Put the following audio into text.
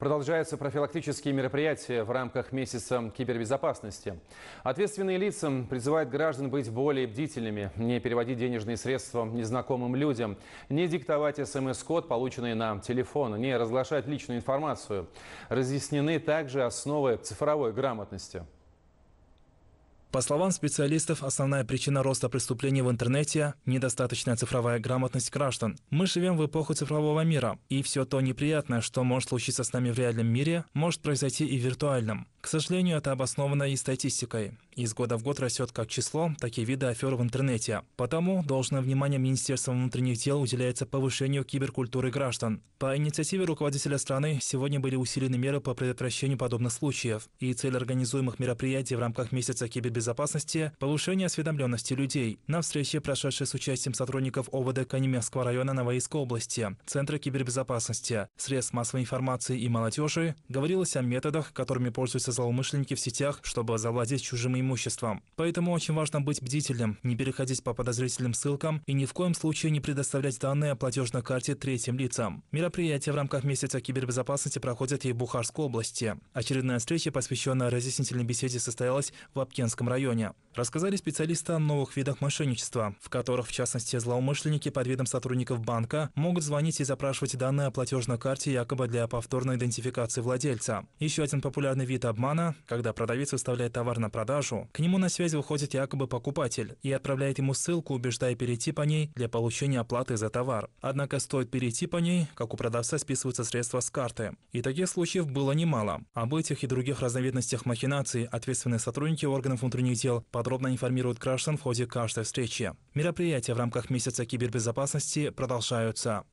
Продолжаются профилактические мероприятия в рамках месяца кибербезопасности. Ответственные лица призывают граждан быть более бдительными, не переводить денежные средства незнакомым людям, не диктовать смс-код, полученный на телефон, не разглашать личную информацию. Разъяснены также основы цифровой грамотности. По словам специалистов, основная причина роста преступлений в интернете – недостаточная цифровая грамотность граждан. Мы живем в эпоху цифрового мира, и все то неприятное, что может случиться с нами в реальном мире, может произойти и в виртуальном. К сожалению, это обосновано и статистикой. Из года в год растет как число, так и виды афер в интернете. Потому должное внимание Министерства внутренних дел уделяется повышению киберкультуры граждан. По инициативе руководителя страны сегодня были усилены меры по предотвращению подобных случаев. И цель организуемых мероприятий в рамках месяца кибербезопасности – повышение осведомленности людей. На встрече, прошедшей с участием сотрудников ОВД Канемевского района Новоискской области, Центра кибербезопасности, средств массовой информации и молодежи, говорилось о методах, которыми пользуются прячутся злоумышленники в сетях, чтобы завладеть чужим имуществом. Поэтому очень важно быть бдительным, не переходить по подозрительным ссылкам и ни в коем случае не предоставлять данные о платежной карте третьим лицам. Мероприятия в рамках месяца кибербезопасности проходят и в Бухарской области. Очередная встреча, посвященная разъяснительной беседе, состоялась в Апкенском районе. Рассказали специалисты о новых видах мошенничества, в которых, в частности, злоумышленники под видом сотрудников банка могут звонить и запрашивать данные о платежной карте якобы для повторной идентификации владельца. Еще один популярный вид обмана, когда продавец выставляет товар на продажу, к нему на связь выходит якобы покупатель и отправляет ему ссылку, убеждая перейти по ней для получения оплаты за товар. Однако стоит перейти по ней, как у продавца списываются средства с карты. И таких случаев было немало. Об этих и других разновидностях махинаций ответственные сотрудники органов внутренних дел по подробно информирует граждан в ходе каждой встречи. Мероприятия в рамках месяца кибербезопасности продолжаются.